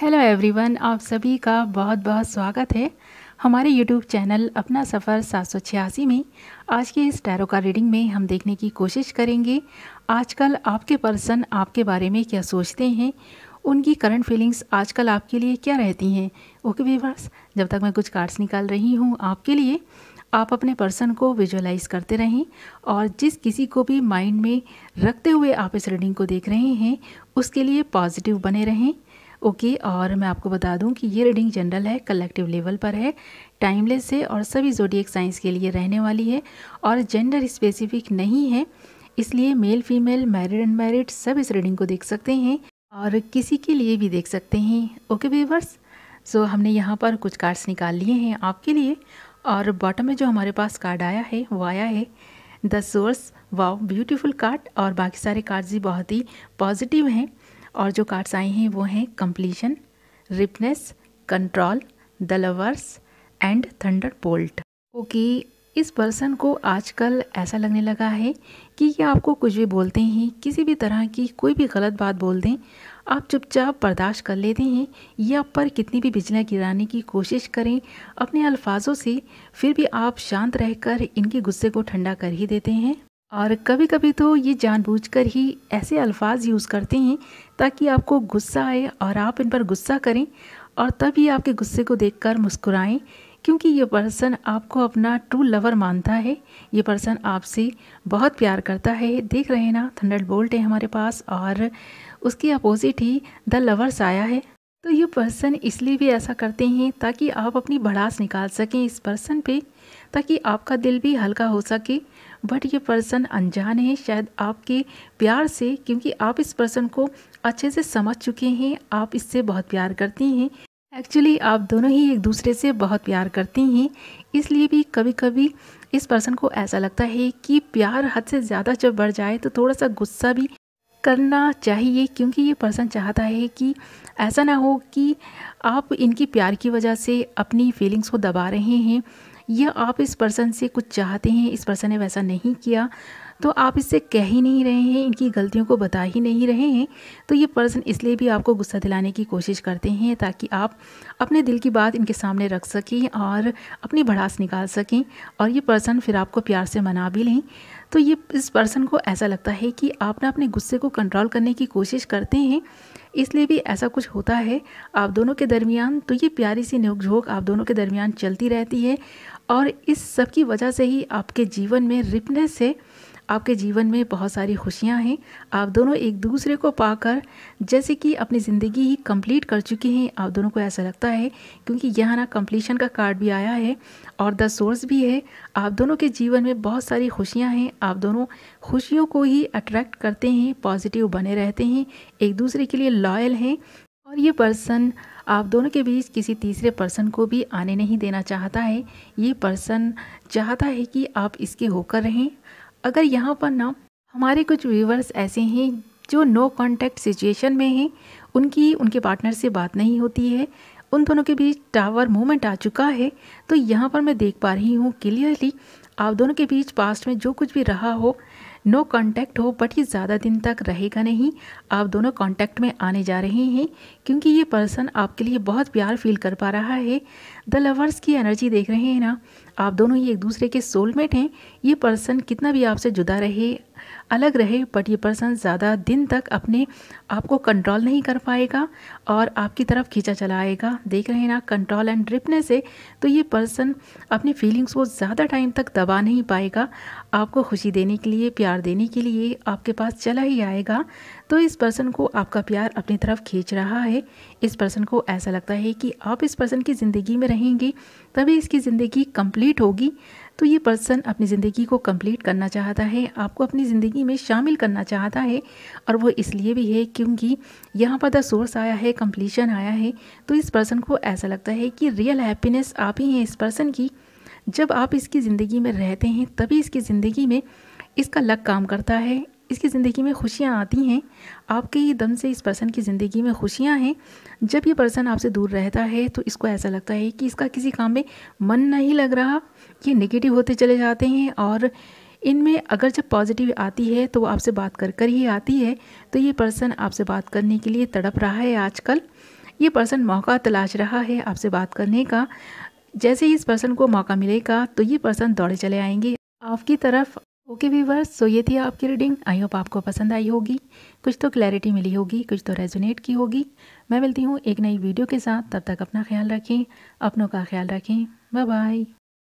hello everyone आप सभी का बहुत बहुत स्वागत है हमारे यूट्यूब चैनल अपना सफ़र सात में आज के इस टैरो का रीडिंग में हम देखने की कोशिश करेंगे आजकल आपके पर्सन आपके बारे में क्या सोचते हैं उनकी करंट फीलिंग्स आजकल आपके लिए क्या रहती हैं ओके वीवर्स जब तक मैं कुछ कार्ड्स निकाल रही हूँ आपके लिए आप अपने पर्सन को विजुअलाइज करते रहें और जिस किसी को भी माइंड में रखते हुए आप इस रीडिंग को देख रहे हैं उसके लिए पॉजिटिव बने रहें ओके और मैं आपको बता दूं कि ये रीडिंग जनरल है कलेक्टिव लेवल पर है टाइमलेस है और सभी जोडियक साइंस के लिए रहने वाली है और जेंडर स्पेसिफिक नहीं है इसलिए मेल फीमेल मैरिड अनमैरिड सब इस रीडिंग को देख सकते हैं और किसी के लिए भी देख सकते हैं ओके वीवर्स सो हमने यहाँ पर कुछ कार्ड्स निकाल लिए हैं आपके लिए और बॉटम में जो हमारे पास कार्ड आया है वो आया है the source wow beautiful card और बाकी सारे कार्ड्स भी बहुत ही पॉजिटिव हैं और जो कार्ड्स आए हैं वो हैं completion ripeness control the lovers and thunderbolt okay इस पर्सन को आजकल ऐसा लगने लगा है कि ये आपको कुछ भी बोलते हैं किसी भी तरह की कोई भी गलत बात बोल दें आप चुपचाप बर्दाश्त कर लेते हैं ये आप पर कितनी भी बिजलियाँ गिराने की कोशिश करें अपने अल्फाजों से फिर भी आप शांत रहकर इनके गुस्से को ठंडा कर ही देते हैं और कभी कभी तो ये जानबूझकर ही ऐसे अल्फाज यूज़ करते हैं ताकि आपको गुस्सा आए और आप इन पर गुस्सा करें और तभी आपके गुस्से को देखकर मुस्कुराएं क्योंकि ये पर्सन आपको अपना ट्रू लवर मानता है ये पर्सन आपसे बहुत प्यार करता है देख रहे हैं ना थंडर बोल्ट है हमारे पास और उसके अपोज़िट ही द लवर्स आया है तो ये पर्सन इसलिए भी ऐसा करते हैं ताकि आप अपनी भड़ास निकाल सकें इस पर्सन पे ताकि आपका दिल भी हल्का हो सके बट ये पर्सन अनजान है शायद आपके प्यार से क्योंकि आप इस पर्सन को अच्छे से समझ चुके हैं आप इससे बहुत प्यार करती हैं एक्चुअली आप दोनों ही एक दूसरे से बहुत प्यार करती हैं इसलिए भी कभी कभी इस पर्सन को ऐसा लगता है कि प्यार हद से ज़्यादा जब बढ़ जाए तो थोड़ा सा गुस्सा भी करना चाहिए क्योंकि ये पर्सन चाहता है कि ऐसा ना हो कि आप इनकी प्यार की वजह से अपनी फीलिंग्स को दबा रहे हैं या आप इस पर्सन से कुछ चाहते हैं इस पर्सन ने वैसा नहीं किया तो आप इससे कह ही नहीं रहे हैं इनकी गलतियों को बता ही नहीं रहे हैं तो ये पर्सन इसलिए भी आपको गुस्सा दिलाने की कोशिश करते हैं ताकि आप अपने दिल की बात इनके सामने रख सकें और अपनी भड़ास निकाल सकें और ये पर्सन फिर आपको प्यार से मना भी लें तो ये इस पर्सन को ऐसा लगता है कि आप ना अपने गुस्से को कंट्रोल करने की कोशिश करते हैं इसलिए भी ऐसा कुछ होता है आप दोनों के दरमियान तो ये प्यारी सी नोकझोंक आप दोनों के दरमियान चलती रहती है और इस सब की वजह से ही आपके जीवन में रिपनेस है आपके जीवन में बहुत सारी खुशियां हैं आप दोनों एक दूसरे को पाकर जैसे कि अपनी ज़िंदगी ही कंप्लीट कर चुके हैं आप दोनों को ऐसा लगता है क्योंकि यहाँ ना कंप्लीशन का कार्ड भी आया है और द सोर्स भी है आप दोनों के जीवन में बहुत सारी खुशियां हैं आप दोनों खुशियों को ही अट्रैक्ट करते हैं पॉजिटिव बने रहते हैं एक दूसरे के लिए लॉयल हैं और ये पर्सन आप दोनों के बीच किसी तीसरे पर्सन को भी आने नहीं देना चाहता है ये पर्सन चाहता है कि आप इसके होकर रहें अगर यहाँ पर ना हमारे कुछ व्यूवर्स ऐसे हैं जो नो कांटेक्ट सिचुएशन में हैं उनकी उनके पार्टनर से बात नहीं होती है उन दोनों के बीच टावर मूवमेंट आ चुका है तो यहाँ पर मैं देख पा रही हूँ क्लियरली आप दोनों के बीच पास्ट में जो कुछ भी रहा हो नो कांटेक्ट हो बट ये ज़्यादा दिन तक रहेगा नहीं आप दोनों कांटेक्ट में आने जा रहे हैं क्योंकि ये पर्सन आपके लिए बहुत प्यार फील कर पा रहा है द लवर्स की एनर्जी देख रहे हैं ना आप दोनों ही एक दूसरे के सोलमेट हैं ये पर्सन कितना भी आपसे जुदा रहे अलग रहे बट ये पर्सन ज़्यादा दिन तक अपने आप को कंट्रोल नहीं कर पाएगा और आपकी तरफ खींचा चला आएगा देख रहे हैं ना कंट्रोल एंड ड्रिपने से तो ये पर्सन अपनी फीलिंग्स को ज़्यादा टाइम तक दबा नहीं पाएगा आपको खुशी देने के लिए प्यार देने के लिए आपके पास चला ही आएगा तो इस पर्सन को आपका प्यार अपनी तरफ खींच रहा है इस पर्सन को ऐसा लगता है कि आप इस पर्सन की ज़िंदगी में रहेंगे तभी इसकी ज़िंदगी कंप्लीट होगी तो ये पर्सन अपनी ज़िंदगी को कंप्लीट करना चाहता है आपको अपनी ज़िंदगी में शामिल करना चाहता है और वो इसलिए भी है क्योंकि यहाँ पर द सोर्स आया है कंप्लीशन आया है तो इस पर्सन को ऐसा लगता है कि रियल हैप्पीनेस आप ही हैं इस पर्सन की जब आप इसकी ज़िंदगी में रहते हैं तभी इसकी ज़िंदगी में इसका लक काम करता है इसकी ज़िंदगी में खुशियाँ आती हैं आपके ही दम से इस पर्सन की ज़िंदगी में खुशियाँ हैं जब ये पर्सन आपसे दूर रहता है तो इसको ऐसा लगता है कि इसका किसी काम में मन नहीं लग रहा ये नेगेटिव होते चले जाते हैं और इनमें अगर जब पॉजिटिव आती है तो वो आपसे बात कर कर ही आती है तो ये पर्सन आपसे बात करने के लिए तड़प रहा है आजकल ये पर्सन मौका तलाश रहा है आपसे बात करने का जैसे ही इस पर्सन को मौका मिलेगा तो ये पर्सन दौड़े चले आएंगे आपकी तरफ ओके वीवर्स सो ये थी आपकी रीडिंग आई होप आपको पसंद आई होगी कुछ तो क्लैरिटी मिली होगी कुछ तो रेजोनेट की होगी मैं मिलती हूँ एक नई वीडियो के साथ तब तक अपना ख्याल रखें अपनों का ख्याल रखें बाय बाय